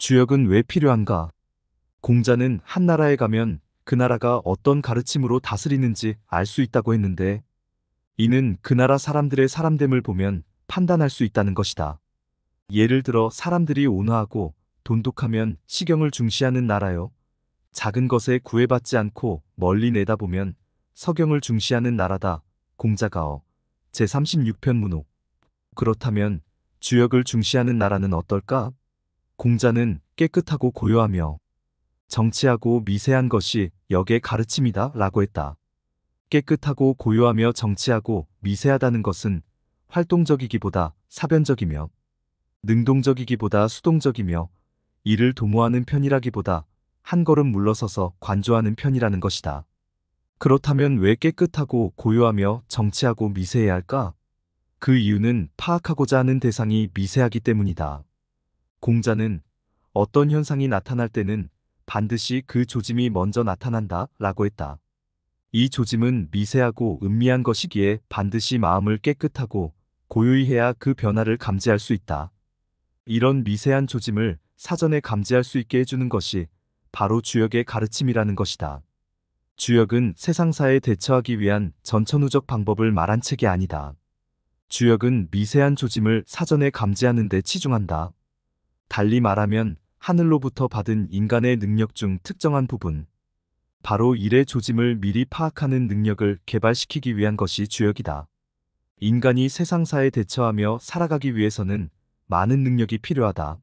주역은 왜 필요한가? 공자는 한 나라에 가면 그 나라가 어떤 가르침으로 다스리는지 알 수 있다고 했는데 이는 그 나라 사람들의 사람됨을 보면 판단할 수 있다는 것이다. 예를 들어 사람들이 온화하고 돈독하면 시경을 중시하는 나라요. 작은 것에 구애받지 않고 멀리 내다보면 서경을 중시하는 나라다. 공자가어 제36편 문호 그렇다면 주역을 중시하는 나라는 어떨까? 공자는 깨끗하고 고요하며 정치하고 미세한 것이 역의 가르침이다 라고 했다. 깨끗하고 고요하며 정치하고 미세하다는 것은 활동적이기보다 사변적이며 능동적이기보다 수동적이며 이를 도모하는 편이라기보다 한 걸음 물러서서 관조하는 편이라는 것이다. 그렇다면 왜 깨끗하고 고요하며 정치하고 미세해야 할까? 그 이유는 파악하고자 하는 대상이 미세하기 때문이다. 공자는 어떤 현상이 나타날 때는 반드시 그 조짐이 먼저 나타난다 라고 했다. 이 조짐은 미세하고 음미한 것이기에 반드시 마음을 깨끗하고 고요히 해야 그 변화를 감지할 수 있다. 이런 미세한 조짐을 사전에 감지할 수 있게 해주는 것이 바로 주역의 가르침이라는 것이다. 주역은 세상사에 대처하기 위한 전천후적 방법을 말한 책이 아니다. 주역은 미세한 조짐을 사전에 감지하는 데 치중한다. 달리 말하면 하늘로부터 받은 인간의 능력 중 특정한 부분, 바로 일의 조짐을 미리 파악하는 능력을 개발시키기 위한 것이 주역이다. 인간이 세상사에 대처하며 살아가기 위해서는 많은 능력이 필요하다.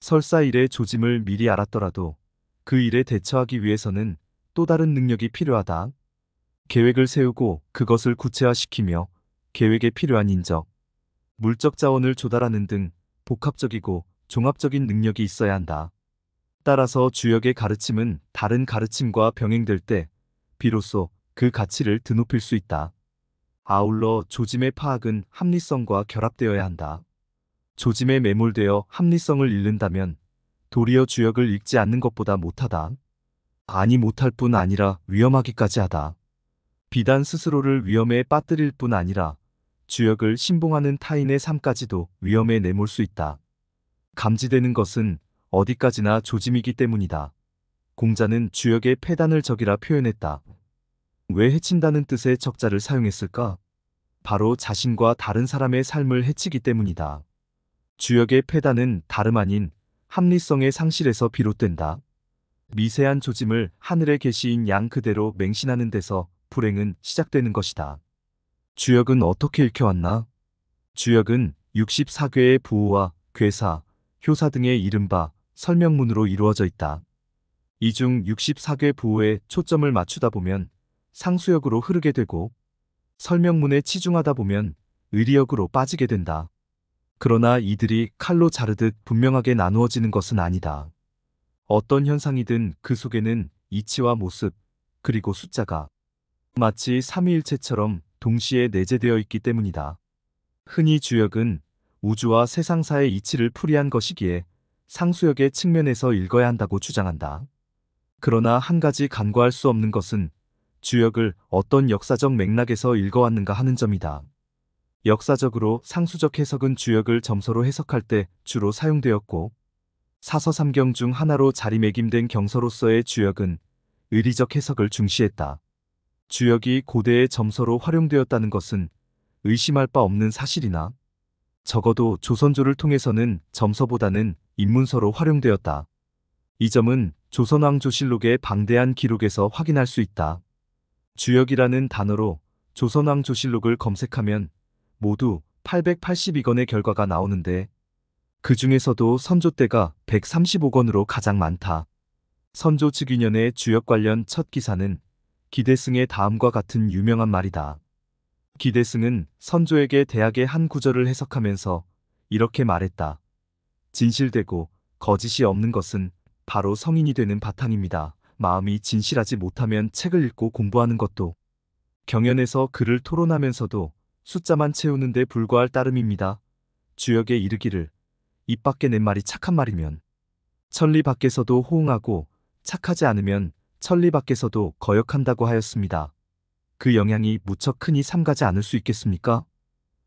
설사 일의 조짐을 미리 알았더라도 그 일에 대처하기 위해서는 또 다른 능력이 필요하다. 계획을 세우고 그것을 구체화시키며 계획에 필요한 인적, 물적 자원을 조달하는 등 복합적이고 종합적인 능력이 있어야 한다. 따라서 주역의 가르침은 다른 가르침과 병행될 때 비로소 그 가치를 드높일 수 있다. 아울러 조짐의 파악은 합리성과 결합되어야 한다. 조짐에 매몰되어 합리성을 잃는다면 도리어 주역을 읽지 않는 것보다 못하다. 아니 못할 뿐 아니라 위험하기까지 하다. 비단 스스로를 위험에 빠뜨릴 뿐 아니라 주역을 신봉하는 타인의 삶까지도 위험에 내몰 수 있다. 감지되는 것은 어디까지나 조짐이기 때문이다. 공자는 주역의 패단을 적이라 표현했다. 왜 해친다는 뜻의 적자를 사용했을까? 바로 자신과 다른 사람의 삶을 해치기 때문이다. 주역의 패단은 다름 아닌 합리성의 상실에서 비롯된다. 미세한 조짐을 하늘에 계시인 양 그대로 맹신하는 데서 불행은 시작되는 것이다. 주역은 어떻게 읽혀왔나? 주역은 64괴의 부호와 괴사, 효사 등의 이른바 설명문으로 이루어져 있다. 이 중 64개 부호에 초점을 맞추다 보면 상수역으로 흐르게 되고 설명문에 치중하다 보면 의리역으로 빠지게 된다. 그러나 이들이 칼로 자르듯 분명하게 나누어지는 것은 아니다. 어떤 현상이든 그 속에는 이치와 모습, 그리고 숫자가 마치 삼위일체처럼 동시에 내재되어 있기 때문이다. 흔히 주역은 우주와 세상사의 이치를 풀이한 것이기에 상수역의 측면에서 읽어야 한다고 주장한다. 그러나 한 가지 간과할 수 없는 것은 주역을 어떤 역사적 맥락에서 읽어왔는가 하는 점이다. 역사적으로 상수적 해석은 주역을 점서로 해석할 때 주로 사용되었고 사서삼경 중 하나로 자리매김된 경서로서의 주역은 의리적 해석을 중시했다. 주역이 고대의 점서로 활용되었다는 것은 의심할 바 없는 사실이나 적어도 조선조를 통해서는 점서보다는 입문서로 활용되었다. 이 점은 조선왕조실록의 방대한 기록에서 확인할 수 있다. 주역이라는 단어로 조선왕조실록을 검색하면 모두 882건의 결과가 나오는데 그 중에서도 선조 때가 135건으로 가장 많다. 선조 측인년의 주역 관련 첫 기사는 기대승의 다음과 같은 유명한 말이다. 기데스는 선조에게 대학의 한 구절을 해석하면서 이렇게 말했다. 진실되고 거짓이 없는 것은 바로 성인이 되는 바탕입니다. 마음이 진실하지 못하면 책을 읽고 공부하는 것도 경연에서 글을 토론하면서도 숫자만 채우는 데 불과할 따름입니다. 주역에 이르기를 입 밖에 낸 말이 착한 말이면 천리 밖에서도 호응하고 착하지 않으면 천리 밖에서도 거역한다고 하였습니다. 그 영향이 무척 크니 삼가지 않을 수 있겠습니까?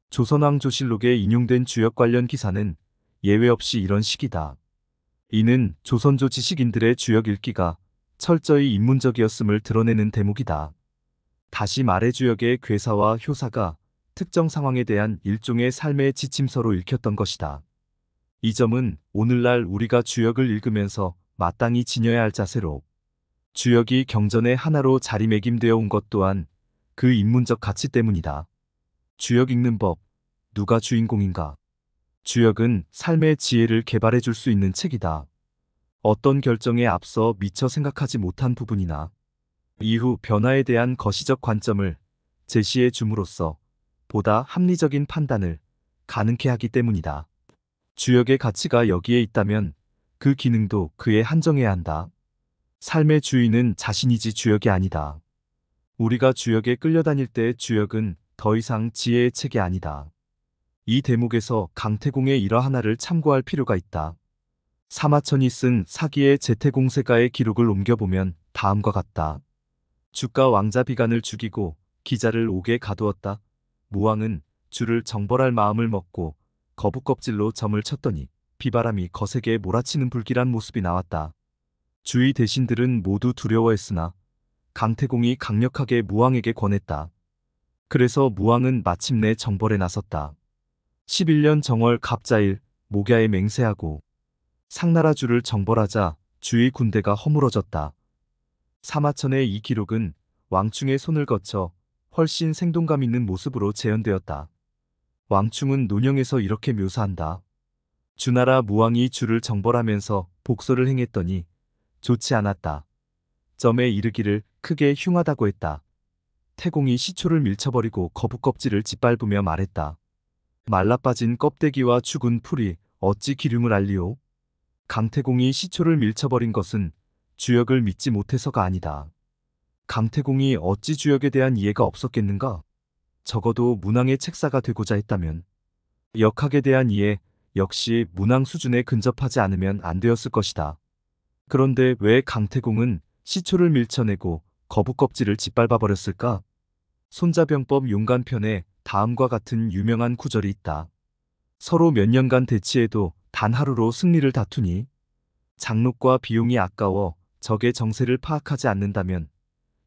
조선왕조실록에 인용된 주역 관련 기사는 예외 없이 이런 식이다. 이는 조선조 지식인들의 주역 읽기가 철저히 인문적이었음을 드러내는 대목이다. 다시 말해 주역의 괴사와 효사가 특정 상황에 대한 일종의 삶의 지침서로 읽혔던 것이다. 이 점은 오늘날 우리가 주역을 읽으면서 마땅히 지녀야 할 자세로 주역이 경전의 하나로 자리매김되어 온 것 또한 그 인문적 가치 때문이다. 주역 읽는 법, 누가 주인공인가? 주역은 삶의 지혜를 개발해 줄 수 있는 책이다. 어떤 결정에 앞서 미처 생각하지 못한 부분이나 이후 변화에 대한 거시적 관점을 제시해 줌으로써 보다 합리적인 판단을 가능케 하기 때문이다. 주역의 가치가 여기에 있다면 그 기능도 그에 한정해야 한다. 삶의 주인은 자신이지 주역이 아니다. 우리가 주역에 끌려다닐 때 주역은 더 이상 지혜의 책이 아니다. 이 대목에서 강태공의 일화 하나를 참고할 필요가 있다. 사마천이 쓴 사기의 재태공세가의 기록을 옮겨보면 다음과 같다. 주가 왕자 비관을 죽이고 기자를 옥에 가두었다. 무왕은 주를 정벌할 마음을 먹고 거북껍질로 점을 쳤더니 비바람이 거세게 몰아치는 불길한 모습이 나왔다. 주의 대신들은 모두 두려워했으나 강태공이 강력하게 무왕에게 권했다. 그래서 무왕은 마침내 정벌에 나섰다. 11년 정월 갑자일 목야에 맹세하고 상나라주를 정벌하자 주의 군대가 허물어졌다. 사마천의 이 기록은 왕충의 손을 거쳐 훨씬 생동감 있는 모습으로 재현되었다. 왕충은 논영에서 이렇게 묘사한다. 주나라 무왕이 주를 정벌하면서 복서를 행했더니 좋지 않았다. 점에 이르기를 크게 흉하다고 했다. 태공이 시초를 밀쳐버리고 거북껍질을 짓밟으며 말했다. 말라빠진 껍데기와 죽은 풀이 어찌 기름을 알리오? 강태공이 시초를 밀쳐버린 것은 주역을 믿지 못해서가 아니다. 강태공이 어찌 주역에 대한 이해가 없었겠는가? 적어도 문항의 책사가 되고자 했다면 역학에 대한 이해 역시 문항 수준에 근접하지 않으면 안 되었을 것이다. 그런데 왜 강태공은 시초를 밀쳐내고 거북껍질을 짓밟아버렸을까? 손자병법 용간편에 다음과 같은 유명한 구절이 있다. 서로 몇 년간 대치해도 단 하루로 승리를 다투니 장록과 비용이 아까워 적의 정세를 파악하지 않는다면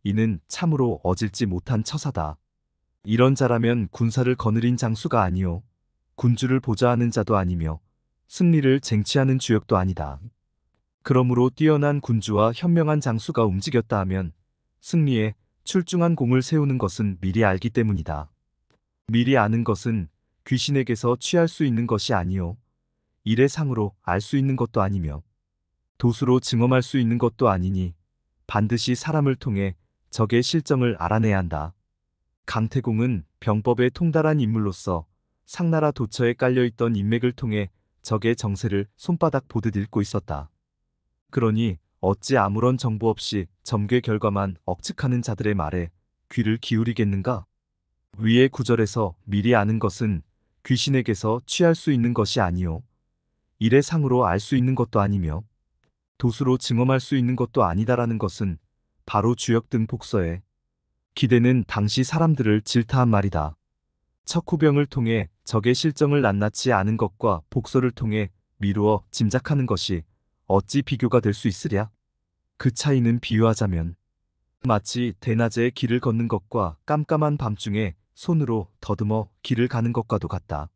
이는 참으로 어질지 못한 처사다. 이런 자라면 군사를 거느린 장수가 아니오 군주를 보좌하는 자도 아니며 승리를 쟁취하는 주역도 아니다. 그러므로 뛰어난 군주와 현명한 장수가 움직였다 하면 승리에 출중한 공을 세우는 것은 미리 알기 때문이다. 미리 아는 것은 귀신에게서 취할 수 있는 것이 아니요. 일의 상으로 알 수 있는 것도 아니며 도수로 증험할 수 있는 것도 아니니 반드시 사람을 통해 적의 실정을 알아내야 한다. 강태공은 병법에 통달한 인물로서 상나라 도처에 깔려있던 인맥을 통해 적의 정세를 손바닥 보듯 읽고 있었다. 그러니 어찌 아무런 정보 없이 점괘 결과만 억측하는 자들의 말에 귀를 기울이겠는가? 위의 구절에서 미리 아는 것은 귀신에게서 취할 수 있는 것이 아니요. 일의 상으로 알 수 있는 것도 아니며 도수로 증험할 수 있는 것도 아니다라는 것은 바로 주역 등 복서에 기대는 당시 사람들을 질타한 말이다. 척후병을 통해 적의 실정을 낱낱이 아는 것과 복서를 통해 미루어 짐작하는 것이 어찌 비교가 될 수 있으랴? 그 차이는 비유하자면 마치 대낮에 길을 걷는 것과 깜깜한 밤중에 손으로 더듬어 길을 가는 것과도 같다.